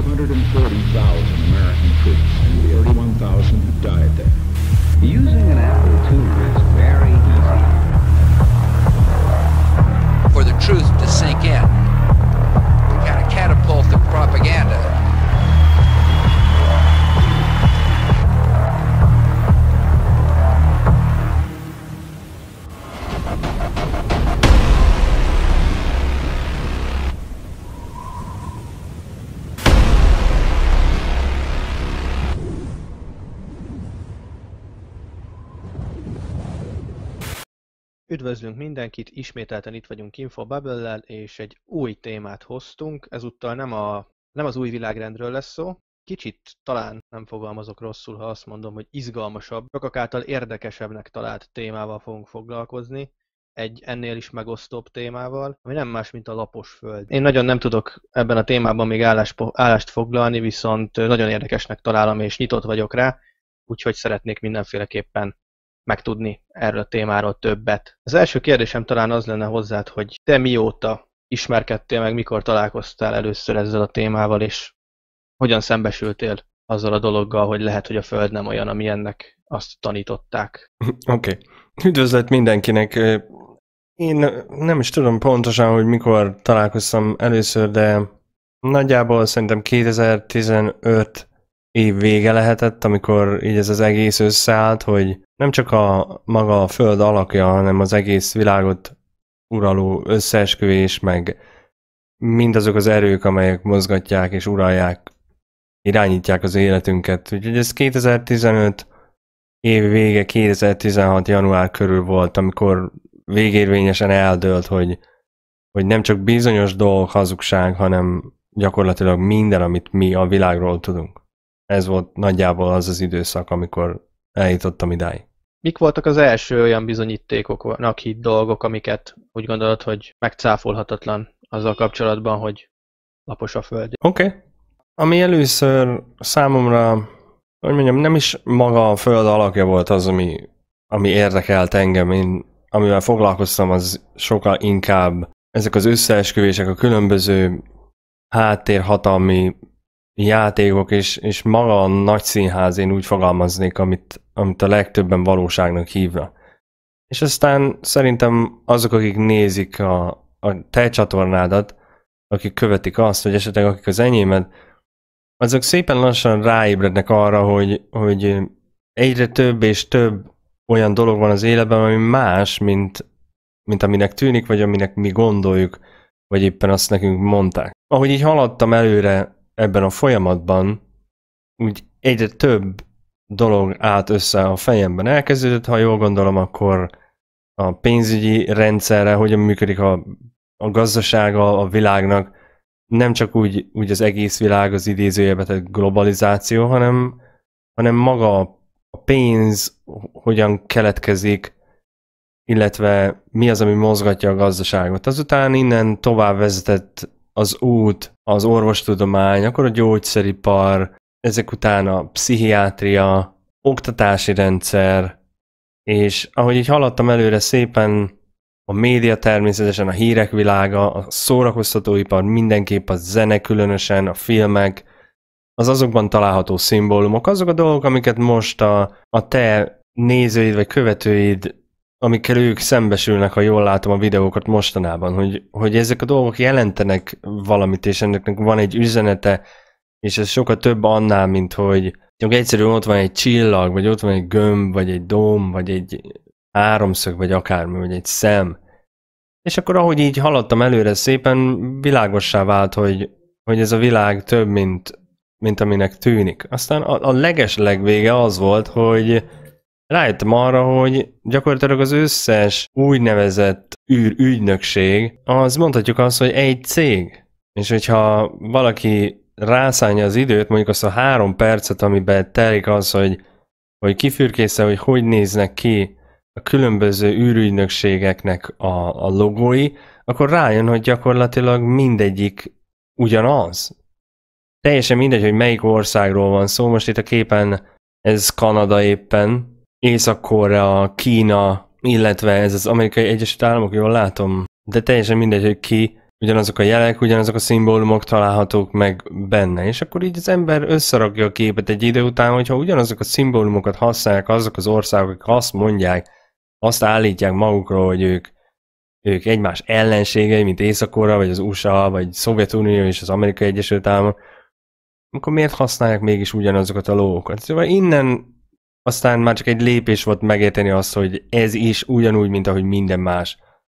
540,000 American troops and 31,000 who died there. Using an Apple II is very easy. For the truth to sink in, we gotta catapult the propaganda Üdvözlünk mindenkit, ismételten itt vagyunk Infobubble-lel, és egy új témát hoztunk. Ezúttal nem, a, nem az új világrendről lesz szó, kicsit talán nem fogalmazok rosszul, ha azt mondom, hogy izgalmasabb, sokak által érdekesebbnek talált témával fogunk foglalkozni, egy ennél is megosztóbb témával, ami nem más, mint a lapos föld. Én nagyon nem tudok ebben a témában még állás, állást foglalni, viszont nagyon érdekesnek találom, és nyitott vagyok rá, úgyhogy szeretnék mindenféleképpen megtudni erről a témáról többet. Az első kérdésem talán az lenne hozzád, hogy te mióta ismerkedtél meg, mikor találkoztál először ezzel a témával, és hogyan szembesültél azzal a dologgal, hogy lehet, hogy a Föld nem olyan, ami ennek azt tanították. Oké. Okay. Üdvözlet mindenkinek! Én nem is tudom pontosan, hogy mikor találkoztam először, de nagyjából szerintem 2015 év vége lehetett, amikor így ez az egész összeállt, hogy nem csak a maga a föld alakja, hanem az egész világot uraló összeesküvés, meg mindazok az erők, amelyek mozgatják és uralják, irányítják az életünket. Úgyhogy ez 2015 év vége, 2016 január körül volt, amikor végérvényesen eldölt, hogy, hogy nem csak bizonyos dolgok hazugság, hanem gyakorlatilag minden, amit mi a világról tudunk. Ez volt nagyjából az az időszak, amikor eljutottam idáig. Mik voltak az első olyan bizonyítékoknak hitt dolgok, amiket úgy gondolod, hogy megcáfolhatatlan azzal kapcsolatban, hogy lapos a föld? Oké. Okay. Ami először számomra, hogy mondjam, nem is maga a föld alakja volt az, ami, ami érdekelt engem. Én, amivel foglalkoztam, az sokkal inkább ezek az összeesküvések, a különböző háttérhatalmi játékok és, és maga a nagy színház, én úgy fogalmaznék, amit, amit a legtöbben valóságnak hívna. És aztán szerintem azok, akik nézik a, a te csatornádat, akik követik azt, vagy esetleg akik az enyémet, azok szépen lassan ráébrednek arra, hogy, hogy egyre több és több olyan dolog van az életben, ami más, mint, mint aminek tűnik, vagy aminek mi gondoljuk, vagy éppen azt nekünk mondták. Ahogy így haladtam előre ebben a folyamatban úgy egyre több dolog állt össze a fejemben. Elkezdődött, ha jól gondolom, akkor a pénzügyi rendszerre, hogyan működik a, a gazdasága a világnak, nem csak úgy, úgy az egész világ az idézőjelbe tehát globalizáció, hanem, hanem maga a pénz hogyan keletkezik, illetve mi az, ami mozgatja a gazdaságot. Azután innen tovább vezetett az út, az orvostudomány, akkor a gyógyszeripar, ezek után a pszichiátria, oktatási rendszer, és ahogy így haladtam előre szépen, a média természetesen, a hírek világa, a szórakoztatóipar mindenképp, a zene különösen, a filmek, az azokban található szimbólumok, azok a dolgok, amiket most a, a te nézőid vagy követőid amikkel ők szembesülnek, ha jól látom a videókat mostanában, hogy, hogy ezek a dolgok jelentenek valamit, és ennek van egy üzenete, és ez sokkal több annál, mint hogy csak egyszerűen ott van egy csillag, vagy ott van egy gömb, vagy egy dom vagy egy háromszög, vagy akármi, vagy egy szem. És akkor ahogy így haladtam előre szépen, világossá vált, hogy, hogy ez a világ több, mint, mint aminek tűnik. Aztán a, a leges legvége az volt, hogy rájöttem arra, hogy gyakorlatilag az összes úgynevezett űrügynökség, az mondhatjuk azt, hogy egy cég. És hogyha valaki rászánja az időt, mondjuk azt a három percet, amiben telik az, hogy, hogy kifürkésze, hogy hogy néznek ki a különböző űrügynökségeknek a, a logói, akkor rájön, hogy gyakorlatilag mindegyik ugyanaz. Teljesen mindegy, hogy melyik országról van szó. Most itt a képen ez Kanada éppen, Észak-Korea, Kína, illetve ez az amerikai Egyesült Államok, jól látom, de teljesen mindegy, hogy ki, ugyanazok a jelek, ugyanazok a szimbólumok találhatók meg benne, és akkor így az ember összerakja a képet egy idő után, hogyha ugyanazok a szimbólumokat használják azok az országok, akik azt mondják, azt állítják magukról, hogy ők, ők egymás ellenségei, mint észak vagy az USA, vagy Szovjetunió és az Amerikai Egyesült Államok, akkor miért használják mégis ugyanazokat a lókat? Szóval innen aztán már csak egy lépés volt megérteni azt, hogy ez is ugyanúgy, mint ahogy minden más,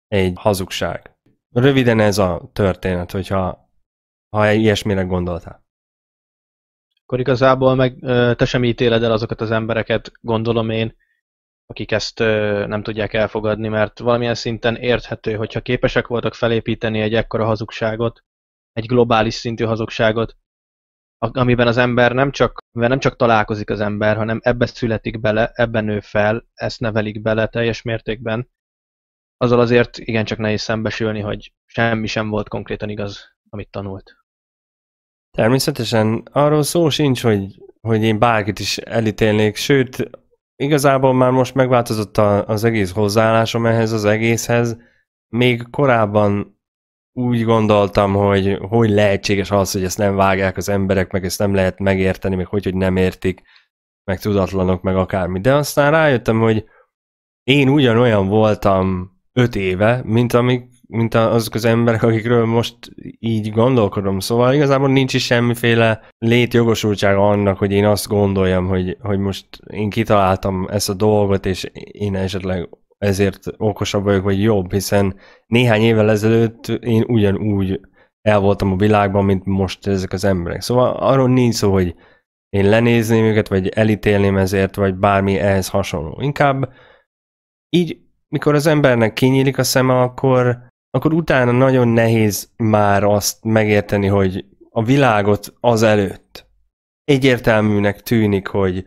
egy hazugság. Röviden ez a történet, hogyha ha ilyesmire gondoltál. Akkor igazából meg te sem ítéled el azokat az embereket, gondolom én, akik ezt nem tudják elfogadni, mert valamilyen szinten érthető, hogyha képesek voltak felépíteni egy ekkora hazugságot, egy globális szintű hazugságot, amiben az ember nem csak, nem csak találkozik az ember, hanem ebbe születik bele, ebben nő fel, ezt nevelik bele teljes mértékben, azzal azért igencsak nehéz szembesülni, hogy semmi sem volt konkrétan igaz, amit tanult. Természetesen arról szó sincs, hogy, hogy én bárkit is elítélnék, sőt, igazából már most megváltozott a, az egész hozzáállásom ehhez az egészhez. Még korábban úgy gondoltam, hogy hogy lehetséges az, hogy ezt nem vágják az emberek, meg ezt nem lehet megérteni, meg hogy, hogy nem értik, meg tudatlanok, meg akármi. De aztán rájöttem, hogy én ugyanolyan voltam öt éve, mint, amik, mint azok az emberek, akikről most így gondolkodom. Szóval igazából nincs is semmiféle létjogosultsága annak, hogy én azt gondoljam, hogy, hogy most én kitaláltam ezt a dolgot, és én esetleg ezért okosabb vagyok, vagy jobb, hiszen néhány évvel ezelőtt én ugyanúgy el voltam a világban, mint most ezek az emberek. Szóval arról nincs szó, hogy én lenézném őket, vagy elítélném ezért, vagy bármi ehhez hasonló. Inkább így, mikor az embernek kinyílik a szeme, akkor, akkor utána nagyon nehéz már azt megérteni, hogy a világot az előtt egyértelműnek tűnik, hogy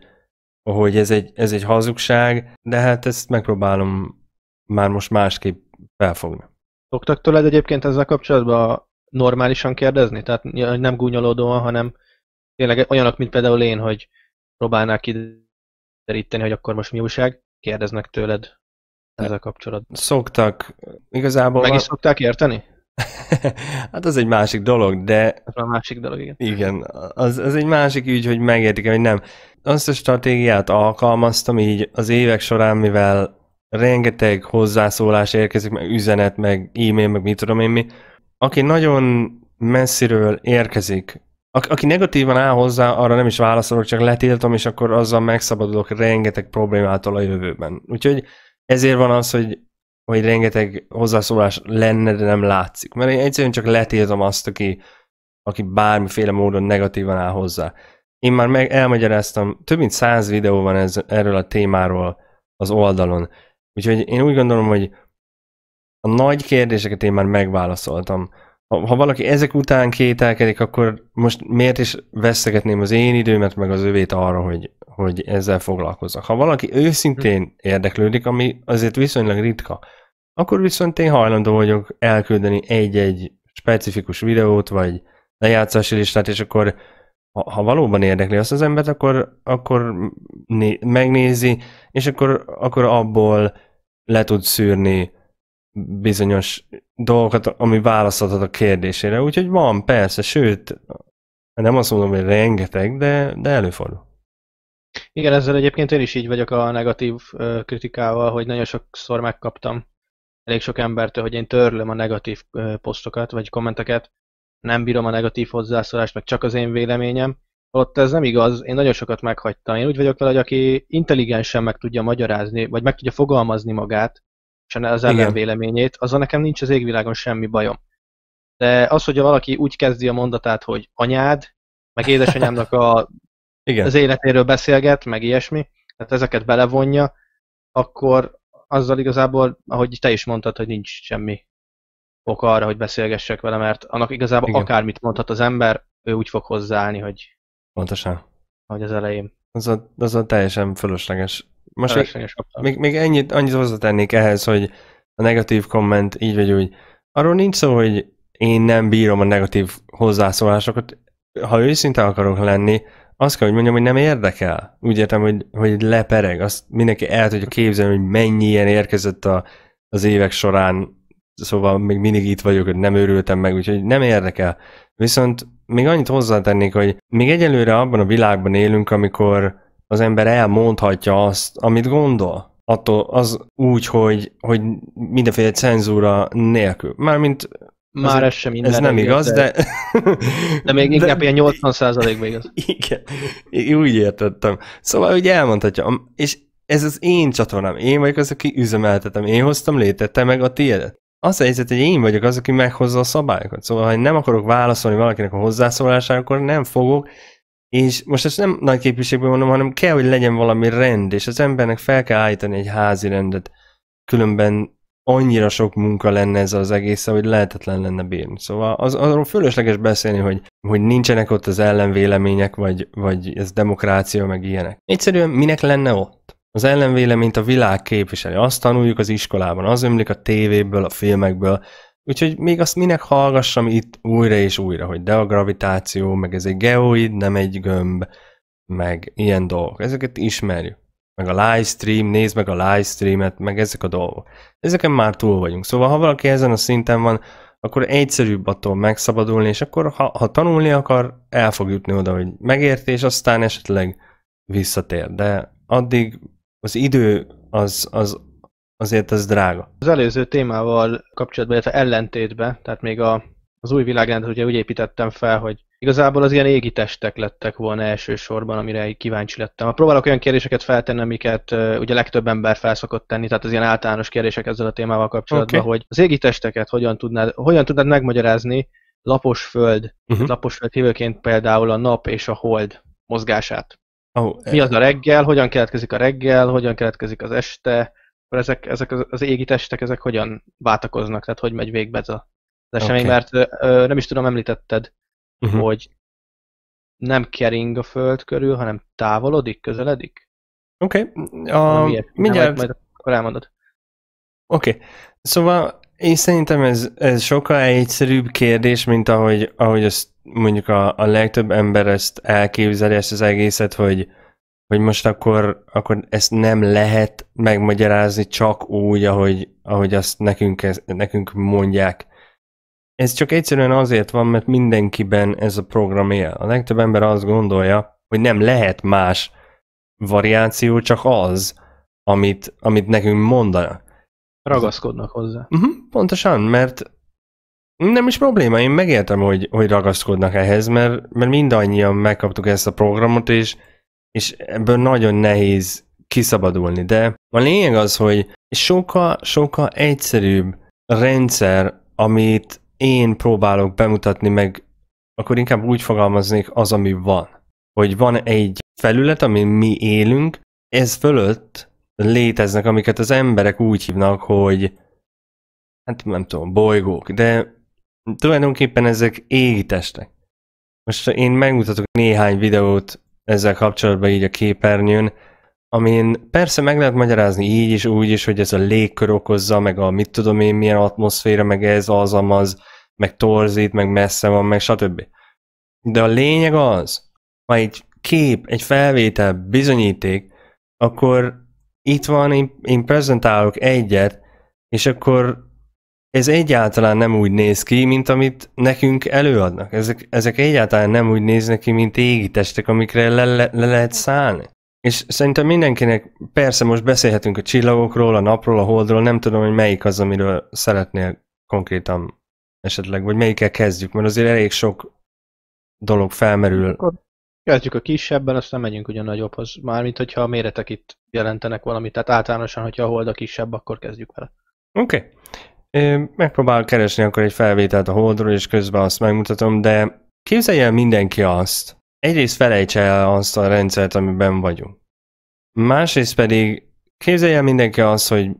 hogy ez egy, ez egy hazugság, de hát ezt megpróbálom már most másképp felfogni. Szoktak tőled egyébként ezzel kapcsolatban normálisan kérdezni? Tehát nem gúnyolódóan, hanem tényleg olyanok, mint például én, hogy próbálnák kideríteni, hogy akkor most mi újság, kérdeznek tőled ezzel kapcsolatban. Szoktak. Igazából... Meg is a... szokták érteni? hát az egy másik dolog, de... Az a másik dolog, igen. Igen, az, az egy másik ügy, hogy megértik, hogy nem azt a stratégiát alkalmaztam így az évek során, mivel rengeteg hozzászólás érkezik, meg üzenet, meg e-mail, meg mit tudom én mi, aki nagyon messziről érkezik, a- aki negatívan áll hozzá, arra nem is válaszolok, csak letiltom, és akkor azzal megszabadulok rengeteg problémától a jövőben. Úgyhogy ezért van az, hogy hogy rengeteg hozzászólás lenne, de nem látszik. Mert én egyszerűen csak letiltom azt, aki, aki bármiféle módon negatívan áll hozzá. Én már meg elmagyaráztam, több mint száz videó van ez, erről a témáról az oldalon. Úgyhogy én úgy gondolom, hogy a nagy kérdéseket én már megválaszoltam. Ha, ha valaki ezek után kételkedik, akkor most miért is veszegetném az én időmet, meg az övét arra, hogy, hogy ezzel foglalkozzak. Ha valaki őszintén érdeklődik, ami azért viszonylag ritka, akkor viszont én hajlandó vagyok elküldeni egy-egy specifikus videót, vagy lejátszási listát, és akkor ha, ha valóban érdekli azt az embert, akkor, akkor né, megnézi, és akkor, akkor abból le tud szűrni bizonyos dolgokat, ami válaszolhat a kérdésére. Úgyhogy van, persze, sőt, nem azt mondom, hogy rengeteg, de, de előfordul. Igen, ezzel egyébként én is így vagyok a negatív kritikával, hogy nagyon sokszor megkaptam elég sok embertől, hogy én törlöm a negatív posztokat, vagy kommenteket, nem bírom a negatív hozzászólást, meg csak az én véleményem, ott ez nem igaz, én nagyon sokat meghagytam. Én úgy vagyok vele, hogy aki intelligensen meg tudja magyarázni, vagy meg tudja fogalmazni magát, és az véleményét, azzal nekem nincs az égvilágon semmi bajom. De az, hogyha valaki úgy kezdi a mondatát, hogy anyád, meg édesanyámnak a, Igen. az életéről beszélget, meg ilyesmi, tehát ezeket belevonja, akkor azzal igazából, ahogy te is mondtad, hogy nincs semmi ok arra, hogy beszélgessek vele, mert annak igazából Igen. akármit mondhat az ember, ő úgy fog hozzáállni, hogy... Pontosan. Hogy az elején. Az a, az a teljesen fölösleges. Most fölösleges még, még, még ennyit, annyit hozzatennék ehhez, hogy a negatív komment így vagy úgy. Arról nincs szó, hogy én nem bírom a negatív hozzászólásokat. Ha őszinte akarok lenni, azt kell, hogy mondjam, hogy nem érdekel. Úgy értem, hogy, hogy lepereg. Azt mindenki el tudja képzelni, hogy mennyi ilyen érkezett a, az évek során szóval még mindig itt vagyok, hogy nem őrültem meg, úgyhogy nem érdekel. Viszont még annyit hozzátennék, hogy még egyelőre abban a világban élünk, amikor az ember elmondhatja azt, amit gondol. Attól az úgy, hogy, hogy mindenféle cenzúra nélkül. Mármint már ez, ez sem minden. Ez nem igaz, de... De, de még inkább de... ilyen 80 még igaz. Igen, én úgy értettem. Szóval, hogy elmondhatja, és ez az én csatornám, én vagyok az, aki üzemeltetem, én hoztam létre, meg a tiédet az a helyzet, hogy én vagyok az, aki meghozza a szabályokat. Szóval, ha nem akarok válaszolni valakinek a hozzászólására, akkor nem fogok, és most ezt nem nagy képviségben mondom, hanem kell, hogy legyen valami rend, és az embernek fel kell állítani egy házi rendet. Különben annyira sok munka lenne ez az egész, hogy lehetetlen lenne bírni. Szóval az, arról fölösleges beszélni, hogy, hogy nincsenek ott az ellenvélemények, vagy, vagy ez demokrácia, meg ilyenek. Egyszerűen minek lenne ott? Az ellenvéleményt a világ képviseli. Azt tanuljuk az iskolában, az ömlik a tévéből, a filmekből. Úgyhogy még azt minek hallgassam itt újra és újra, hogy de a gravitáció, meg ez egy geoid, nem egy gömb, meg ilyen dolgok. Ezeket ismerjük. Meg a livestream, nézd meg a livestreamet, meg ezek a dolgok. Ezeken már túl vagyunk. Szóval ha valaki ezen a szinten van, akkor egyszerűbb attól megszabadulni, és akkor ha, ha tanulni akar, el fog jutni oda, hogy megérti, és aztán esetleg visszatér. De addig az idő az, az azért az drága. Az előző témával kapcsolatban, illetve ellentétben, tehát még a, az új világrendet ugye úgy építettem fel, hogy igazából az ilyen égi testek lettek volna elsősorban, amire így kíváncsi lettem. Próbálok olyan kérdéseket feltenni, amiket uh, ugye legtöbb ember felszokott tenni, tehát az ilyen általános kérdések ezzel a témával kapcsolatban, okay. hogy az égi testeket hogyan tudnád, hogyan tudnád megmagyarázni lapos föld, uh-huh. lapos föld hívőként például a nap és a hold mozgását. Oh, Mi az a eh, eh, reggel, hogyan keletkezik a reggel, hogyan keletkezik az este, akkor ezek, ezek az, az égi testek, ezek hogyan váltakoznak, tehát hogy megy végbe ez a, az esemény, okay. mert ö, nem is tudom, említetted, uh-huh. hogy nem kering a föld körül, hanem távolodik, közeledik? Oké, okay. a... mindjárt... Majd, majd akkor elmondod. Oké, okay. szóval én szerintem ez, ez sokkal egyszerűbb kérdés, mint ahogy, ahogy azt mondjuk a, a legtöbb ember ezt elképzeli, ezt az egészet, hogy, hogy most akkor, akkor ezt nem lehet megmagyarázni csak úgy, ahogy, ahogy azt nekünk, ez, nekünk mondják. Ez csak egyszerűen azért van, mert mindenkiben ez a program él. A legtöbb ember azt gondolja, hogy nem lehet más variáció, csak az, amit, amit nekünk mondanak. Ragaszkodnak hozzá. Uh-huh, pontosan, mert nem is probléma, én megértem, hogy, hogy ragaszkodnak ehhez, mert, mert mindannyian megkaptuk ezt a programot, és, és ebből nagyon nehéz kiszabadulni. De a lényeg az, hogy sokkal, sokkal egyszerűbb rendszer, amit én próbálok bemutatni, meg akkor inkább úgy fogalmaznék az, ami van. Hogy van egy felület, amin mi élünk, ez fölött léteznek, amiket az emberek úgy hívnak, hogy hát nem tudom, bolygók, de tulajdonképpen ezek égitestek. Most én megmutatok néhány videót ezzel kapcsolatban így a képernyőn, amin persze meg lehet magyarázni így is, úgy is, hogy ez a légkör okozza, meg a mit tudom én milyen atmoszféra, meg ez az, amaz, meg torzít, meg messze van, meg stb. De a lényeg az, ha egy kép, egy felvétel bizonyíték, akkor itt van, én, én prezentálok egyet, és akkor ez egyáltalán nem úgy néz ki, mint amit nekünk előadnak. Ezek, ezek egyáltalán nem úgy néznek ki, mint égitestek, amikre le, le, le lehet szállni. És szerintem mindenkinek, persze most beszélhetünk a csillagokról, a napról, a holdról, nem tudom, hogy melyik az, amiről szeretnél konkrétan esetleg, vagy melyikkel kezdjük, mert azért elég sok dolog felmerül. Akkor kezdjük a kisebben, aztán megyünk ugye a nagyobbhoz. Mármint, hogyha a méretek itt jelentenek valamit, tehát általánosan, hogyha a hold a kisebb, akkor kezdjük vele. Oké. Okay. Én megpróbálok keresni akkor egy felvételt a Holdról, és közben azt megmutatom, de képzelj el mindenki azt, egyrészt felejts el azt a rendszert, amiben vagyunk. Másrészt pedig képzelj el mindenki azt, hogy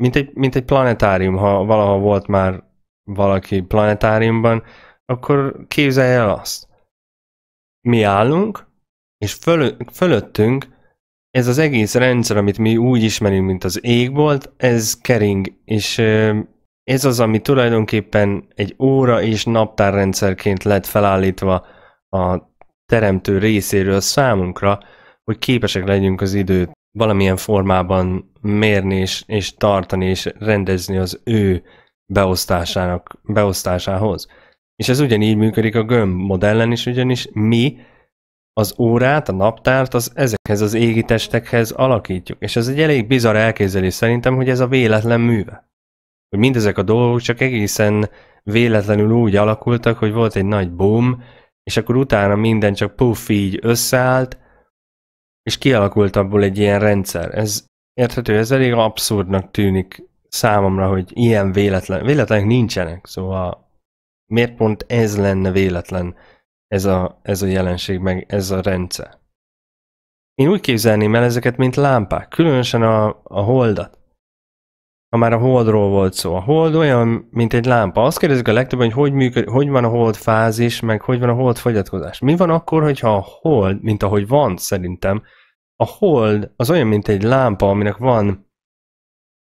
mint egy, mint egy planetárium, ha valaha volt már valaki planetáriumban, akkor képzelj el azt. Mi állunk, és föl, fölöttünk ez az egész rendszer, amit mi úgy ismerünk, mint az égbolt, ez kering, és ez az, ami tulajdonképpen egy óra és naptárrendszerként lett felállítva a teremtő részéről számunkra, hogy képesek legyünk az időt valamilyen formában mérni és, és tartani és rendezni az ő beosztásának, beosztásához. És ez ugyanígy működik a gömb modellen is, ugyanis mi az órát, a naptárt az ezekhez az égitestekhez alakítjuk. És ez egy elég bizarr elképzelés szerintem, hogy ez a véletlen műve hogy mindezek a dolgok csak egészen véletlenül úgy alakultak, hogy volt egy nagy boom, és akkor utána minden csak puff így összeállt, és kialakult abból egy ilyen rendszer. Ez érthető, ez elég abszurdnak tűnik számomra, hogy ilyen véletlen, véletlenek nincsenek, szóval miért pont ez lenne véletlen ez a, ez a jelenség, meg ez a rendszer. Én úgy képzelném el ezeket, mint lámpák, különösen a, a holdat ha már a holdról volt szó. A hold olyan, mint egy lámpa. Azt kérdezik a legtöbben, hogy hogy, működ, hogy van a hold fázis, meg hogy van a hold fogyatkozás. Mi van akkor, hogyha a hold, mint ahogy van szerintem, a hold az olyan, mint egy lámpa, aminek van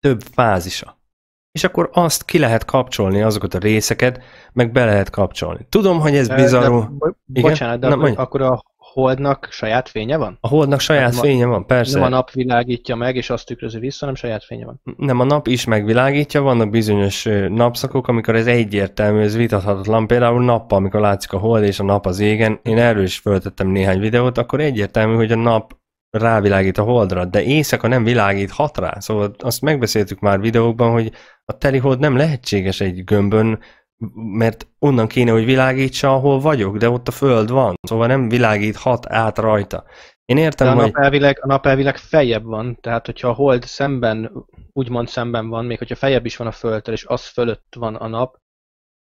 több fázisa. És akkor azt ki lehet kapcsolni, azokat a részeket, meg be lehet kapcsolni. Tudom, hogy ez bizarró. De, bo- bocsánat, de Na, akkor a holdnak saját fénye van? A holdnak hát saját hát fénye van, persze. Nem a nap világítja meg, és azt tükrözi vissza, nem saját fénye van. Nem, a nap is megvilágítja, vannak bizonyos napszakok, amikor ez egyértelmű, ez vitathatatlan. Például nappal, amikor látszik a hold és a nap az égen, én erről is föltettem néhány videót, akkor egyértelmű, hogy a nap rávilágít a holdra, de éjszaka nem hat rá. Szóval azt megbeszéltük már videókban, hogy a teli hold nem lehetséges egy gömbön, mert onnan kéne, hogy világítsa, ahol vagyok, de ott a föld van, szóval nem világíthat át rajta. Én értem, de a hogy... Nap elvileg, a nap elvileg feljebb van, tehát hogyha a hold szemben, úgymond szemben van, még hogyha feljebb is van a Földtel, és az fölött van a nap,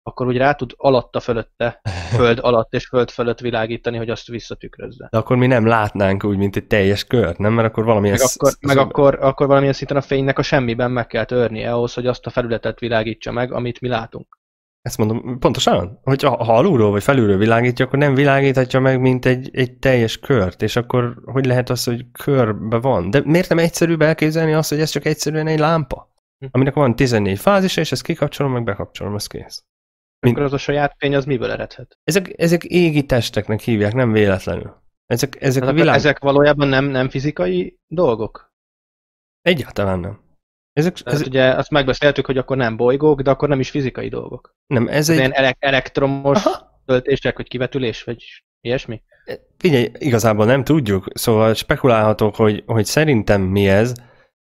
akkor úgy rá tud alatta fölötte, föld alatt és föld fölött világítani, hogy azt visszatükrözze. De akkor mi nem látnánk úgy, mint egy teljes kört, nem? Mert akkor valamilyen... Meg, akkor, meg akkor, akkor valamilyen szinten a fénynek a semmiben meg kell törni ahhoz, hogy azt a felületet világítsa meg, amit mi látunk. Ezt mondom, pontosan, hogy ha, alulról vagy felülről világítja, akkor nem világíthatja meg, mint egy, egy teljes kört, és akkor hogy lehet az, hogy körbe van? De miért nem egyszerűbb elképzelni azt, hogy ez csak egyszerűen egy lámpa? Hm. Aminek van 14 fázisa, és ezt kikapcsolom, meg bekapcsolom, az kész. Mint... Akkor az a saját fény az miből eredhet? Ezek, ezek égi testeknek hívják, nem véletlenül. Ezek, ezek, ezek, hát a világ... ezek valójában nem, nem fizikai dolgok? Egyáltalán nem. Ezek, ez... Tehát ugye azt megbeszéltük, hogy akkor nem bolygók, de akkor nem is fizikai dolgok. Nem, ez Tehát egy... Ilyen elek- elektromos Aha. töltések, vagy kivetülés, vagy ilyesmi? E, figyelj, igazából nem tudjuk, szóval spekulálhatok, hogy, hogy szerintem mi ez,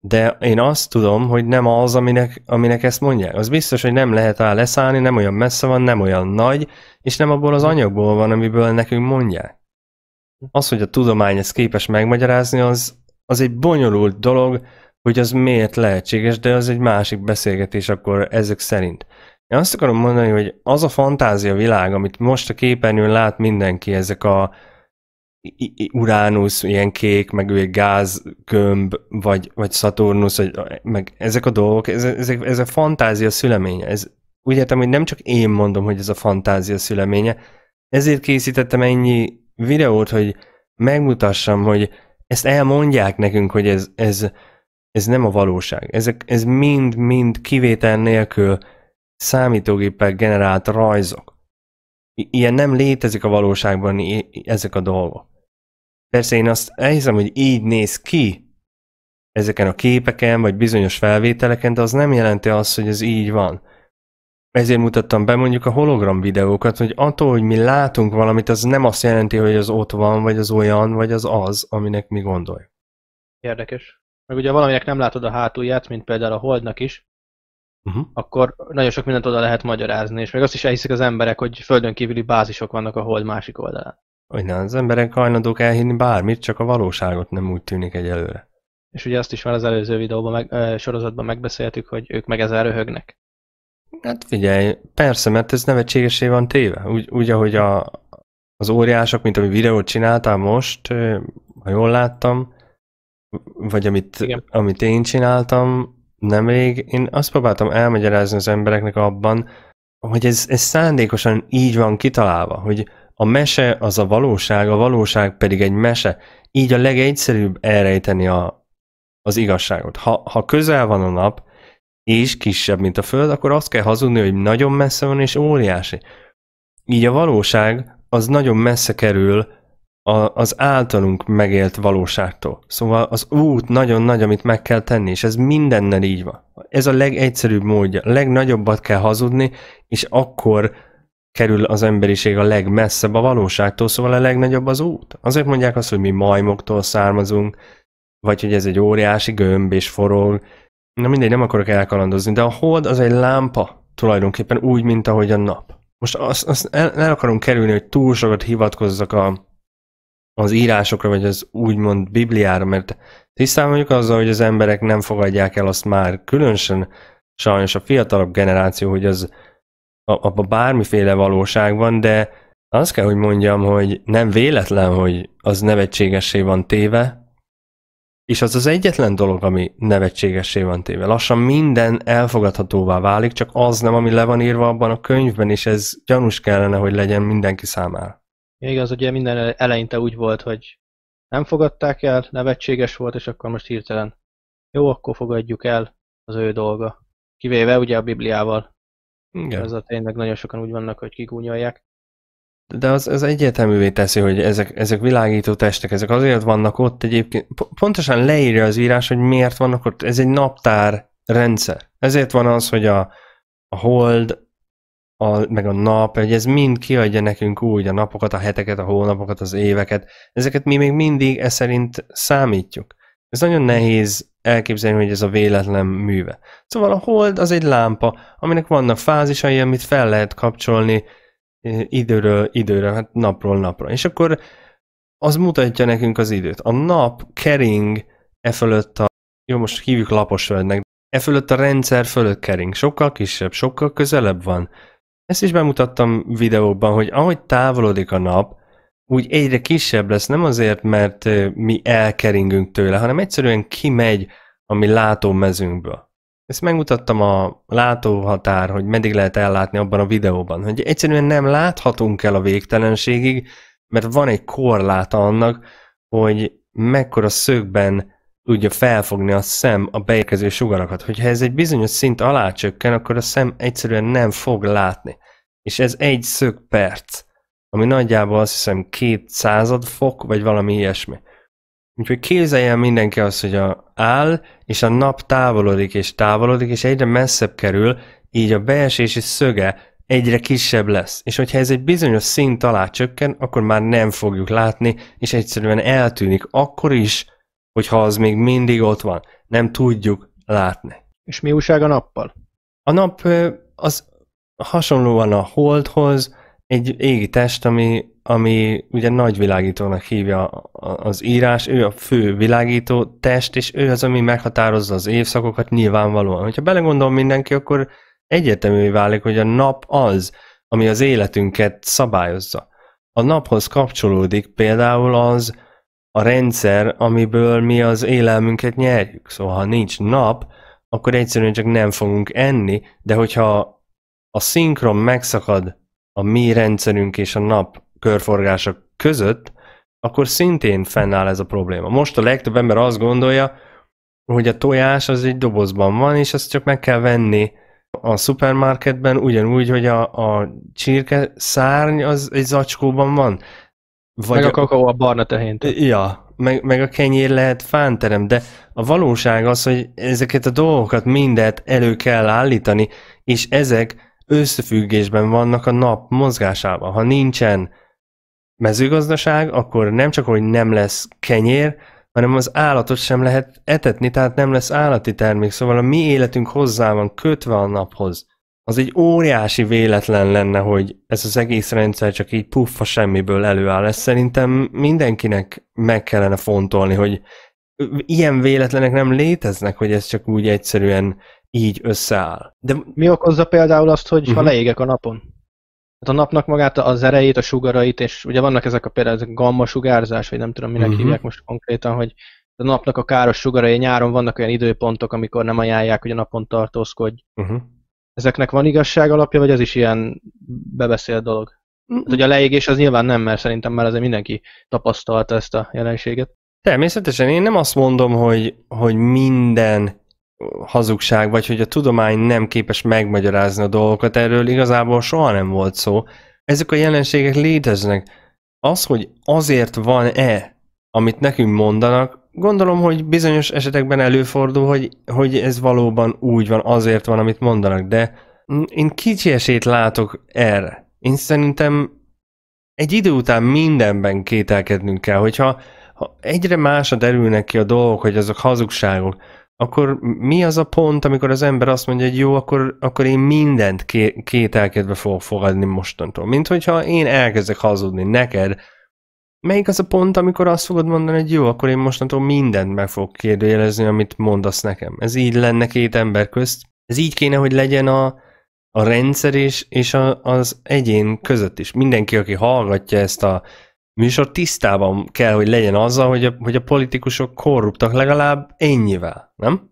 de én azt tudom, hogy nem az, aminek, aminek ezt mondják. Az biztos, hogy nem lehet rá leszállni, nem olyan messze van, nem olyan nagy, és nem abból az anyagból van, amiből nekünk mondják. Az, hogy a tudomány ezt képes megmagyarázni, az, az egy bonyolult dolog, hogy az miért lehetséges, de az egy másik beszélgetés akkor ezek szerint. Én azt akarom mondani, hogy az a fantázia világ, amit most a képernyőn lát mindenki, ezek a Uránusz, ilyen kék, meg ő egy gömb, vagy, vagy Szaturnusz, vagy, meg ezek a dolgok, ez, ez, ez a fantázia szüleménye. Ez, úgy értem, hogy nem csak én mondom, hogy ez a fantázia szüleménye, ezért készítettem ennyi videót, hogy megmutassam, hogy ezt elmondják nekünk, hogy ez, ez, ez nem a valóság. Ezek, ez mind-mind kivétel nélkül számítógépek generált rajzok. I- ilyen nem létezik a valóságban i- ezek a dolgok. Persze én azt elhiszem, hogy így néz ki ezeken a képeken, vagy bizonyos felvételeken, de az nem jelenti azt, hogy ez így van. Ezért mutattam be mondjuk a hologram videókat, hogy attól, hogy mi látunk valamit, az nem azt jelenti, hogy az ott van, vagy az olyan, vagy az az, aminek mi gondoljuk. Érdekes meg ugye valaminek nem látod a hátulját, mint például a Holdnak is, uh-huh. akkor nagyon sok mindent oda lehet magyarázni, és meg azt is elhiszik az emberek, hogy földön kívüli bázisok vannak a Hold másik oldalán. nem, az emberek hajlandók elhinni bármit, csak a valóságot nem úgy tűnik egyelőre. És ugye azt is már az előző videóban, meg, eh, sorozatban megbeszéltük, hogy ők meg ezzel röhögnek. Hát figyelj, persze, mert ez nevetségesé van téve. Úgy, úgy ahogy a, az óriások, mint ami videót csináltál most, ha jól láttam, vagy amit, Igen. amit én csináltam nemrég, én azt próbáltam elmagyarázni az embereknek abban, hogy ez, ez szándékosan így van kitalálva, hogy a mese az a valóság, a valóság pedig egy mese. Így a legegyszerűbb elrejteni a, az igazságot. Ha, ha közel van a nap, és kisebb, mint a Föld, akkor azt kell hazudni, hogy nagyon messze van és óriási. Így a valóság az nagyon messze kerül a, az általunk megélt valóságtól. Szóval az út nagyon nagy, amit meg kell tenni, és ez mindennel így van. Ez a legegyszerűbb módja. A legnagyobbat kell hazudni, és akkor kerül az emberiség a legmesszebb a valóságtól, szóval a legnagyobb az út. Azért mondják azt, hogy mi majmoktól származunk, vagy hogy ez egy óriási gömb és forog. Na mindegy, nem akarok elkalandozni, de a hold az egy lámpa tulajdonképpen úgy, mint ahogy a nap. Most azt, azt el, el akarom kerülni, hogy túl sokat hivatkozzak a az írásokra, vagy az úgymond Bibliára, mert tisztán vagyok azzal, hogy az emberek nem fogadják el azt már, különösen sajnos a fiatalabb generáció, hogy az abban bármiféle valóság van, de azt kell, hogy mondjam, hogy nem véletlen, hogy az nevetségessé van téve, és az az egyetlen dolog, ami nevetségessé van téve. Lassan minden elfogadhatóvá válik, csak az nem, ami le van írva abban a könyvben, és ez gyanús kellene, hogy legyen mindenki számára. Még igaz, ugye minden eleinte úgy volt, hogy nem fogadták el, nevetséges volt, és akkor most hirtelen jó, akkor fogadjuk el, az ő dolga. Kivéve ugye a Bibliával. Igen. Ez a tényleg nagyon sokan úgy vannak, hogy kigúnyolják. De az, az egyértelművé teszi, hogy ezek, ezek világító testek, ezek azért vannak ott egyébként. Pontosan leírja az írás, hogy miért vannak ott. Ez egy naptár rendszer. Ezért van az, hogy a, a hold a, meg a nap, hogy ez mind kiadja nekünk úgy a napokat, a heteket, a hónapokat, az éveket. Ezeket mi még mindig e szerint számítjuk. Ez nagyon nehéz elképzelni, hogy ez a véletlen műve. Szóval a hold az egy lámpa, aminek vannak fázisai, amit fel lehet kapcsolni e, időről időre, hát napról napra. És akkor az mutatja nekünk az időt. A nap kering e fölött a, jó, most hívjuk lapos e fölött a rendszer fölött kering. Sokkal kisebb, sokkal közelebb van ezt is bemutattam videóban, hogy ahogy távolodik a nap, úgy egyre kisebb lesz, nem azért, mert mi elkeringünk tőle, hanem egyszerűen kimegy a mi látómezünkből. Ezt megmutattam a látóhatár, hogy meddig lehet ellátni abban a videóban, hogy egyszerűen nem láthatunk el a végtelenségig, mert van egy korláta annak, hogy mekkora szögben tudja felfogni a szem a beérkező sugarakat. Hogyha ez egy bizonyos szint alá csökken, akkor a szem egyszerűen nem fog látni. És ez egy szög perc, ami nagyjából azt hiszem két század fok, vagy valami ilyesmi. Úgyhogy képzelje el mindenki azt, hogy a áll, és a nap távolodik és távolodik, és egyre messzebb kerül, így a beesési szöge egyre kisebb lesz. És hogyha ez egy bizonyos szint alá csökken, akkor már nem fogjuk látni, és egyszerűen eltűnik akkor is, hogyha az még mindig ott van. Nem tudjuk látni. És mi újság a nappal? A nap az hasonlóan a holdhoz egy égi test, ami, ami ugye nagyvilágítónak hívja az írás, ő a fő világító test, és ő az, ami meghatározza az évszakokat nyilvánvalóan. Hogyha belegondol mindenki, akkor egyértelművé válik, hogy a nap az, ami az életünket szabályozza. A naphoz kapcsolódik például az, a rendszer, amiből mi az élelmünket nyerjük. Szóval ha nincs nap, akkor egyszerűen csak nem fogunk enni, de hogyha a szinkron megszakad a mi rendszerünk és a nap körforgása között, akkor szintén fennáll ez a probléma. Most a legtöbb ember azt gondolja, hogy a tojás az egy dobozban van, és azt csak meg kell venni a szupermarketben, ugyanúgy, hogy a, a csirke szárny az egy zacskóban van. Vagy meg a kakaó a barna tehén. Ja, meg, meg a kenyér lehet fánterem, de a valóság az, hogy ezeket a dolgokat mindet elő kell állítani, és ezek összefüggésben vannak a nap mozgásával. Ha nincsen mezőgazdaság, akkor nem csak, hogy nem lesz kenyér, hanem az állatot sem lehet etetni, tehát nem lesz állati termék, szóval a mi életünk hozzá van kötve a naphoz az egy óriási véletlen lenne, hogy ez az egész rendszer csak így puffa semmiből előáll. Ezt szerintem mindenkinek meg kellene fontolni, hogy ilyen véletlenek nem léteznek, hogy ez csak úgy egyszerűen így összeáll. De... Mi okozza például azt, hogy uh-huh. ha mhm. leégek a napon? Hát a napnak magát az erejét, a sugarait, és ugye vannak ezek a például ezek a gamma sugárzás, vagy nem tudom minek uh-huh. hívják most konkrétan, hogy a napnak a káros sugarai nyáron vannak olyan időpontok, amikor nem ajánlják, hogy a napon tartózkodj. Uh-huh Ezeknek van igazság alapja, vagy ez is ilyen bebeszélt dolog? Hát, hogy a leégés az nyilván nem, mert szerintem már azért mindenki tapasztalta ezt a jelenséget. Természetesen én nem azt mondom, hogy, hogy minden hazugság, vagy hogy a tudomány nem képes megmagyarázni a dolgokat, erről igazából soha nem volt szó. Ezek a jelenségek léteznek. Az, hogy azért van-e, amit nekünk mondanak, gondolom, hogy bizonyos esetekben előfordul, hogy, hogy ez valóban úgy van, azért van, amit mondanak, de mm, én kicsi esélyt látok erre. Én szerintem egy idő után mindenben kételkednünk kell, hogyha ha egyre másra derülnek ki a dolgok, hogy azok hazugságok, akkor mi az a pont, amikor az ember azt mondja, hogy jó, akkor, akkor én mindent ké- kételkedve fogok fogadni mostantól. Mint hogyha én elkezdek hazudni neked, melyik az a pont, amikor azt fogod mondani, hogy jó, akkor én mostantól mindent meg fogok kérdőjelezni, amit mondasz nekem. Ez így lenne két ember közt. Ez így kéne, hogy legyen a, a rendszer és, és a, az egyén között is. Mindenki, aki hallgatja ezt a műsor, tisztában kell, hogy legyen azzal, hogy a, hogy a politikusok korruptak legalább ennyivel, nem?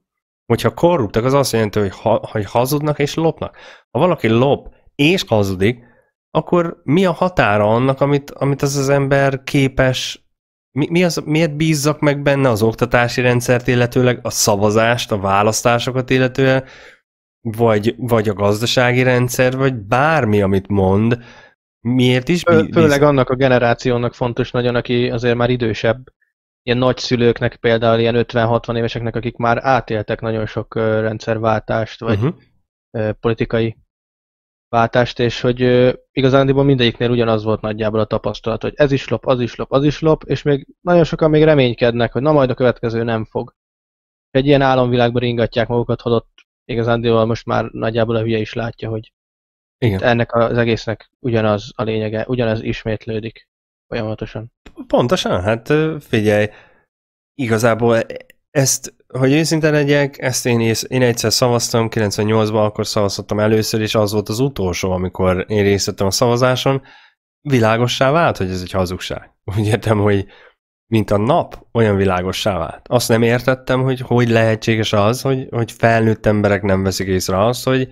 Hogyha korruptak, az azt jelenti, hogy, ha, hogy hazudnak és lopnak. Ha valaki lop és hazudik, akkor mi a határa annak, amit, amit az az ember képes, mi, mi az, miért bízzak meg benne az oktatási rendszert illetőleg, a szavazást, a választásokat illetően, vagy, vagy a gazdasági rendszer, vagy bármi, amit mond, miért is? bízzak? főleg annak a generációnak fontos nagyon, aki azért már idősebb, ilyen nagyszülőknek például, ilyen 50-60 éveseknek, akik már átéltek nagyon sok rendszerváltást, vagy uh-huh. politikai váltást, és hogy igazándiból mindegyiknél ugyanaz volt nagyjából a tapasztalat, hogy ez is lop, az is lop, az is lop, és még nagyon sokan még reménykednek, hogy na majd a következő nem fog. Egy ilyen álomvilágban ringatják magukat, holott igazándiból most már nagyjából a hülye is látja, hogy Igen. ennek az egésznek ugyanaz a lényege, ugyanaz ismétlődik folyamatosan. Pontosan, hát figyelj, igazából e-, ezt hogy őszinte legyek, ezt én, én egyszer szavaztam, 98-ban akkor szavazottam először, és az volt az utolsó, amikor én részt vettem a szavazáson. Világossá vált, hogy ez egy hazugság. Úgy értem, hogy mint a nap olyan világossá vált. Azt nem értettem, hogy hogy lehetséges az, hogy, hogy felnőtt emberek nem veszik észre azt, hogy,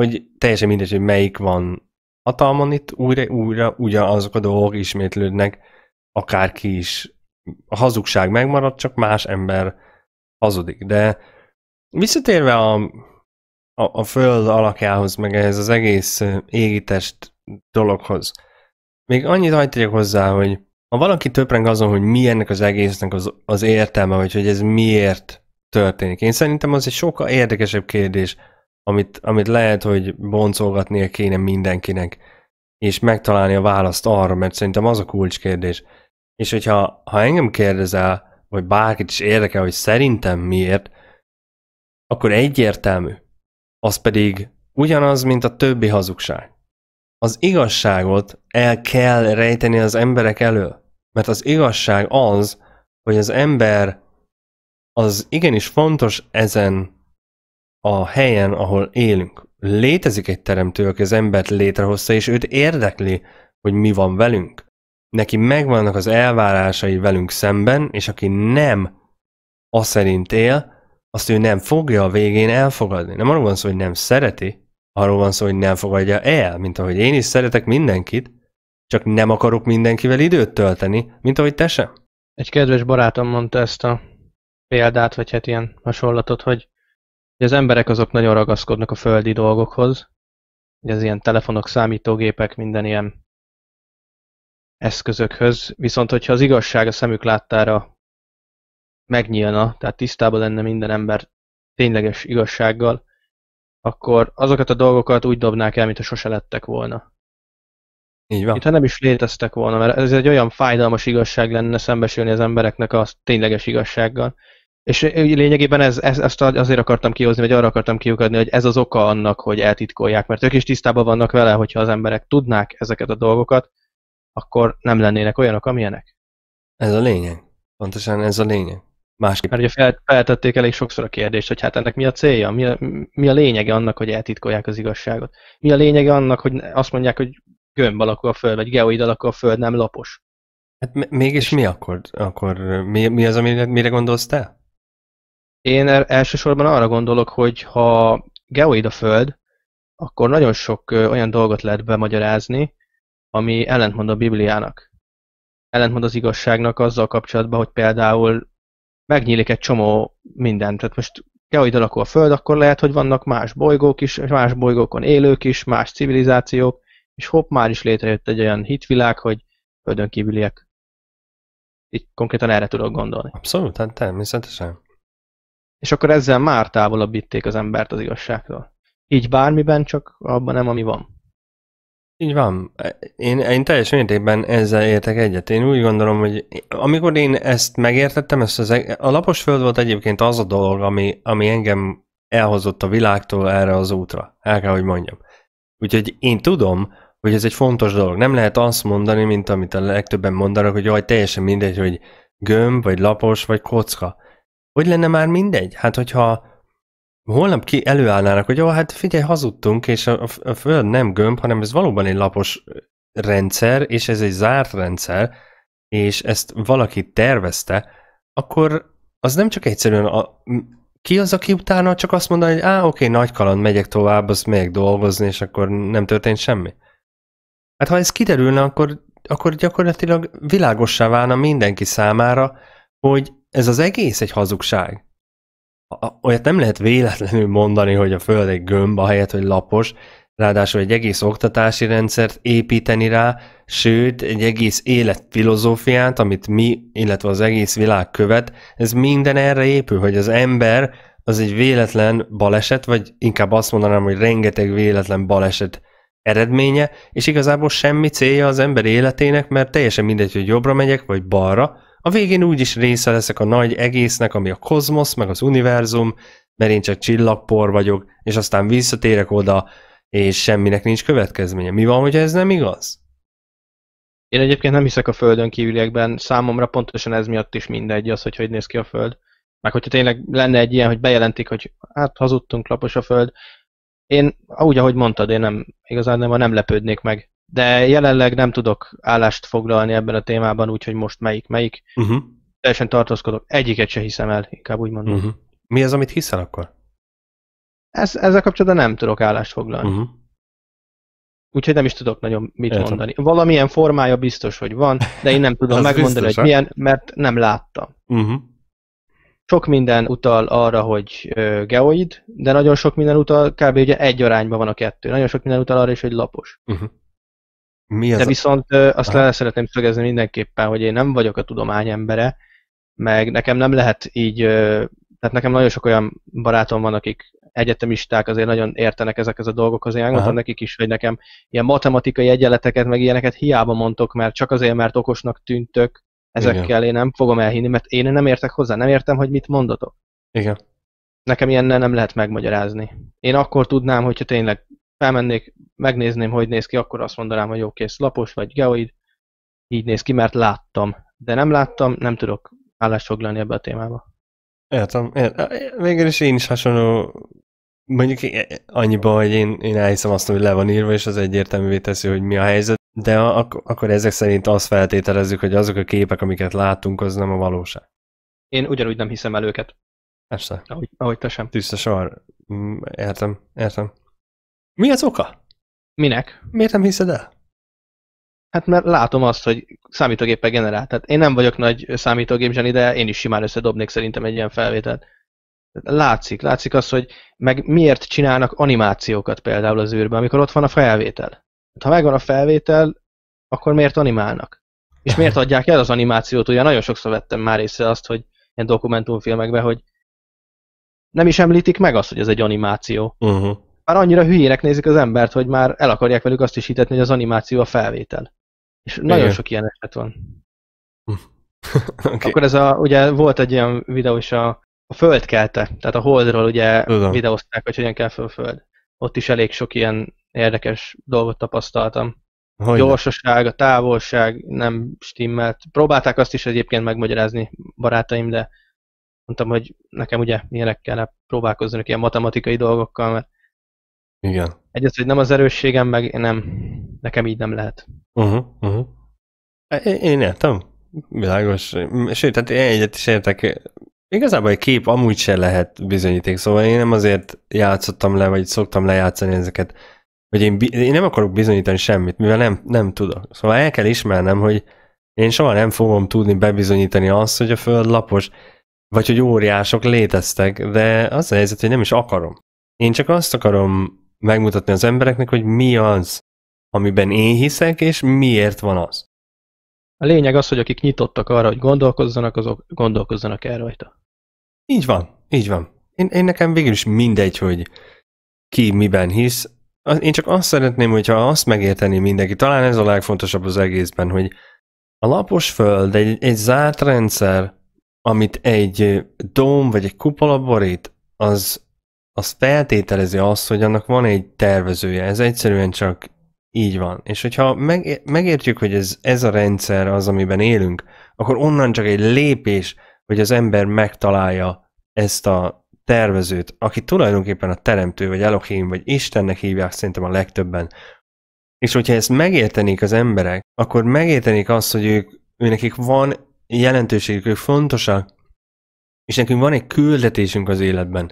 hogy teljesen mindegy, hogy melyik van hatalmon itt, újra-újra ugyanazok a dolgok ismétlődnek, akárki is. A hazugság megmarad, csak más ember hazudik, de visszatérve a, a, a föld alakjához, meg ehhez az egész égitest dologhoz, még annyit hajtegyek hozzá, hogy ha valaki töpreng azon, hogy mi ennek az egésznek az, az értelme, vagy hogy ez miért történik, én szerintem az egy sokkal érdekesebb kérdés, amit, amit lehet, hogy boncolgatnia kéne mindenkinek, és megtalálni a választ arra, mert szerintem az a kulcskérdés. És hogyha ha engem kérdezel, vagy bárkit is érdekel, hogy szerintem miért, akkor egyértelmű. Az pedig ugyanaz, mint a többi hazugság. Az igazságot el kell rejteni az emberek elől, mert az igazság az, hogy az ember az igenis fontos ezen a helyen, ahol élünk. Létezik egy teremtő, aki az embert létrehozta, és őt érdekli, hogy mi van velünk neki megvannak az elvárásai velünk szemben, és aki nem a szerint él, azt ő nem fogja a végén elfogadni. Nem arról van szó, hogy nem szereti, arról van szó, hogy nem fogadja el, mint ahogy én is szeretek mindenkit, csak nem akarok mindenkivel időt tölteni, mint ahogy te sem. Egy kedves barátom mondta ezt a példát, vagy hát ilyen hasonlatot, hogy az emberek azok nagyon ragaszkodnak a földi dolgokhoz, hogy az ilyen telefonok, számítógépek, minden ilyen eszközökhöz, viszont hogyha az igazság a szemük láttára megnyílna, tehát tisztában lenne minden ember tényleges igazsággal, akkor azokat a dolgokat úgy dobnák el, mintha sose lettek volna. Így van. Mintha nem is léteztek volna, mert ez egy olyan fájdalmas igazság lenne szembesülni az embereknek a tényleges igazsággal. És lényegében ez, ez, ezt azért akartam kihozni, vagy arra akartam kiukadni, hogy ez az oka annak, hogy eltitkolják, mert ők is tisztában vannak vele, hogyha az emberek tudnák ezeket a dolgokat, akkor nem lennének olyanok, amilyenek. Ez a lényeg. Pontosan ez a lényeg. Másképp. Mert ugye fel, feltették elég sokszor a kérdést, hogy hát ennek mi a célja, mi a, mi a lényege annak, hogy eltitkolják az igazságot. Mi a lényege annak, hogy azt mondják, hogy gömb alakú a föld, vagy geoid alakú a föld, nem lapos. Hát mégis mi akkor? akkor mi, mi az, amire, mire gondolsz te? Én er elsősorban arra gondolok, hogy ha geoid a föld, akkor nagyon sok olyan dolgot lehet bemagyarázni, ami ellentmond a Bibliának. Ellentmond az igazságnak azzal kapcsolatban, hogy például megnyílik egy csomó minden. Tehát most kell, hogy alakul a Föld, akkor lehet, hogy vannak más bolygók is, más bolygókon élők is, más civilizációk, és hopp, már is létrejött egy olyan hitvilág, hogy Földön kívüliek. itt konkrétan erre tudok gondolni. Abszolút, hát természetesen. És akkor ezzel már távolabb vitték az embert az igazságtól. Így bármiben, csak abban nem, ami van. Így van. Én, én teljes mértékben ezzel értek egyet. Én úgy gondolom, hogy amikor én ezt megértettem, ezt az, e- a lapos föld volt egyébként az a dolog, ami, ami engem elhozott a világtól erre az útra. El kell, hogy mondjam. Úgyhogy én tudom, hogy ez egy fontos dolog. Nem lehet azt mondani, mint amit a legtöbben mondanak, hogy jaj, teljesen mindegy, hogy gömb, vagy lapos, vagy kocka. Hogy lenne már mindegy? Hát, hogyha holnap ki előállnának, hogy jó, hát figyelj, hazudtunk, és a, a föld nem gömb, hanem ez valóban egy lapos rendszer, és ez egy zárt rendszer, és ezt valaki tervezte, akkor az nem csak egyszerűen a, ki az, aki utána csak azt mondaná, hogy á, oké, nagy kaland, megyek tovább, azt megyek dolgozni, és akkor nem történt semmi. Hát ha ez kiderülne, akkor, akkor gyakorlatilag világossá válna mindenki számára, hogy ez az egész egy hazugság olyat nem lehet véletlenül mondani, hogy a föld egy gömb, ahelyett, hogy lapos, ráadásul egy egész oktatási rendszert építeni rá, sőt, egy egész életfilozófiát, amit mi, illetve az egész világ követ, ez minden erre épül, hogy az ember az egy véletlen baleset, vagy inkább azt mondanám, hogy rengeteg véletlen baleset eredménye, és igazából semmi célja az ember életének, mert teljesen mindegy, hogy jobbra megyek, vagy balra, a végén úgyis része leszek a nagy egésznek, ami a kozmosz, meg az univerzum, mert én csak csillagpor vagyok, és aztán visszatérek oda, és semminek nincs következménye. Mi van, hogyha ez nem igaz? Én egyébként nem hiszek a Földön kívüliekben, számomra pontosan ez miatt is mindegy az, hogy hogy néz ki a Föld. Meg hogyha tényleg lenne egy ilyen, hogy bejelentik, hogy hát hazudtunk, lapos a Föld. Én, úgy ahogy mondtad, én nem, igazán nem, nem lepődnék meg de jelenleg nem tudok állást foglalni ebben a témában, úgyhogy most melyik, melyik. Uh-huh. Teljesen tartózkodok. Egyiket se hiszem el, inkább úgy mondom. Uh-huh. Mi az, amit hiszel akkor? Ez, ezzel kapcsolatban nem tudok állást foglalni. Uh-huh. Úgyhogy nem is tudok nagyon mit Értem. mondani. Valamilyen formája biztos, hogy van, de én nem tudom megmondani, biztos, hogy milyen, mert nem láttam. Uh-huh. Sok minden utal arra, hogy geoid, de nagyon sok minden utal, kb. ugye egy arányban van a kettő. Nagyon sok minden utal arra is, hogy lapos. Uh-huh. Mi az De viszont a... azt le szeretném szögezni mindenképpen, hogy én nem vagyok a tudomány embere, meg nekem nem lehet így, tehát nekem nagyon sok olyan barátom van, akik egyetemisták, azért nagyon értenek ezekhez a dolgokhoz. Én mondtam nekik is, hogy nekem ilyen matematikai egyenleteket, meg ilyeneket hiába mondtok, mert csak azért, mert okosnak tűntök, ezekkel Igen. én nem fogom elhinni, mert én nem értek hozzá, nem értem, hogy mit mondatok. Igen. Nekem ilyennel nem lehet megmagyarázni. Én akkor tudnám, hogyha tényleg felmennék, megnézném, hogy néz ki, akkor azt mondanám, hogy jó, kész, lapos vagy geoid, így néz ki, mert láttam. De nem láttam, nem tudok állást foglalni ebbe a témába. Értem, értem. Végül is én is hasonló, mondjuk annyiba, hogy én, én elhiszem azt, hogy le van írva, és az egyértelművé teszi, hogy mi a helyzet, de ak- akkor ezek szerint azt feltételezzük, hogy azok a képek, amiket látunk, az nem a valóság. Én ugyanúgy nem hiszem el őket. Persze. Ahogy, ahogy te sem. Tiszta sor. Mm, értem, értem. Mi az oka? Minek? Miért nem hiszed el? Hát mert látom azt, hogy számítógépek generál. Tehát én nem vagyok nagy számítógép zseni, de én is simán összedobnék szerintem egy ilyen felvételt. Látszik, látszik az, hogy meg miért csinálnak animációkat például az űrben, amikor ott van a felvétel. Hát, ha megvan a felvétel, akkor miért animálnak? És miért adják el az animációt? Ugye nagyon sokszor vettem már észre azt, hogy ilyen dokumentumfilmekben, hogy nem is említik meg azt, hogy ez egy animáció. Uh mhm. -huh már annyira hülyének nézik az embert, hogy már el akarják velük azt is hitetni, hogy az animáció a felvétel. És Igen. nagyon sok ilyen eset van. Hm. okay. Akkor ez a, ugye volt egy ilyen videó is a, a földkelte, tehát a holdról ugye Tudom. videózták, hogy hogyan kell föl föld. Ott is elég sok ilyen érdekes dolgot tapasztaltam. a Gyorsaság, a távolság nem stimmelt. Próbálták azt is egyébként megmagyarázni barátaim, de mondtam, hogy nekem ugye ilyenekkel próbálkozni ilyen matematikai dolgokkal, mert igen. Egyrészt, hogy nem az erősségem, meg nem. Nekem így nem lehet. Uh-huh, uh-huh. Én értem. Világos. Sőt, tehát én egyet is értek. Igazából egy kép amúgy se lehet bizonyíték, szóval én nem azért játszottam le, vagy szoktam lejátszani ezeket, hogy én, én nem akarok bizonyítani semmit, mivel nem, nem tudok. Szóval el kell ismernem, hogy én soha nem fogom tudni bebizonyítani azt, hogy a föld lapos, vagy hogy óriások léteztek, de az a helyzet, hogy nem is akarom. Én csak azt akarom megmutatni az embereknek, hogy mi az, amiben én hiszek, és miért van az. A lényeg az, hogy akik nyitottak arra, hogy gondolkozzanak, azok gondolkozzanak el rajta. Így van, így van. Én, én nekem végül is mindegy, hogy ki miben hisz. Én csak azt szeretném, hogyha azt megérteni mindenki, talán ez a legfontosabb az egészben, hogy a lapos föld egy, egy zárt rendszer, amit egy dóm vagy egy kupola borít, az az feltételezi azt, hogy annak van egy tervezője, ez egyszerűen csak így van. És hogyha meg, megértjük, hogy ez, ez a rendszer az, amiben élünk, akkor onnan csak egy lépés, hogy az ember megtalálja ezt a tervezőt, aki tulajdonképpen a teremtő, vagy Elohim, vagy Istennek hívják szerintem a legtöbben. És hogyha ezt megértenék az emberek, akkor megértenék azt, hogy ők, őnekik van jelentőségük, ők fontosak, és nekünk van egy küldetésünk az életben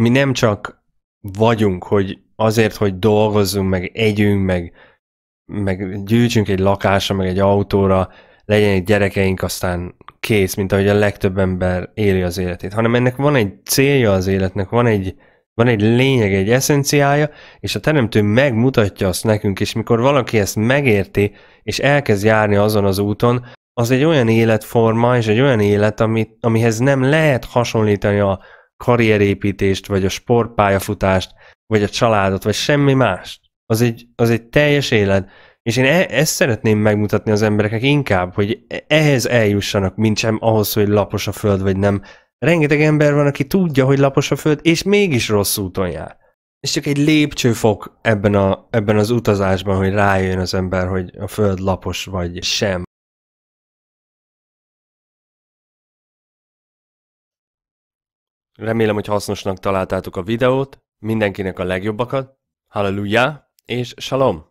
mi nem csak vagyunk, hogy azért, hogy dolgozzunk, meg együnk, meg, meg gyűjtsünk egy lakásra, meg egy autóra, egy gyerekeink, aztán kész, mint ahogy a legtöbb ember éli az életét, hanem ennek van egy célja az életnek, van egy, van egy lényeg, egy eszenciája, és a teremtő megmutatja azt nekünk, és mikor valaki ezt megérti, és elkezd járni azon az úton, az egy olyan életforma, és egy olyan élet, ami, amihez nem lehet hasonlítani a, karrierépítést, vagy a sportpályafutást, vagy a családot, vagy semmi mást. Az egy, az egy teljes élet. És én e- ezt szeretném megmutatni az embereknek inkább, hogy ehhez eljussanak, mint sem ahhoz, hogy lapos a föld, vagy nem. Rengeteg ember van, aki tudja, hogy lapos a föld, és mégis rossz úton jár. És csak egy lépcsőfok ebben, a, ebben az utazásban, hogy rájön az ember, hogy a föld lapos vagy sem. Remélem, hogy hasznosnak találtátok a videót, mindenkinek a legjobbakat, halleluja és shalom!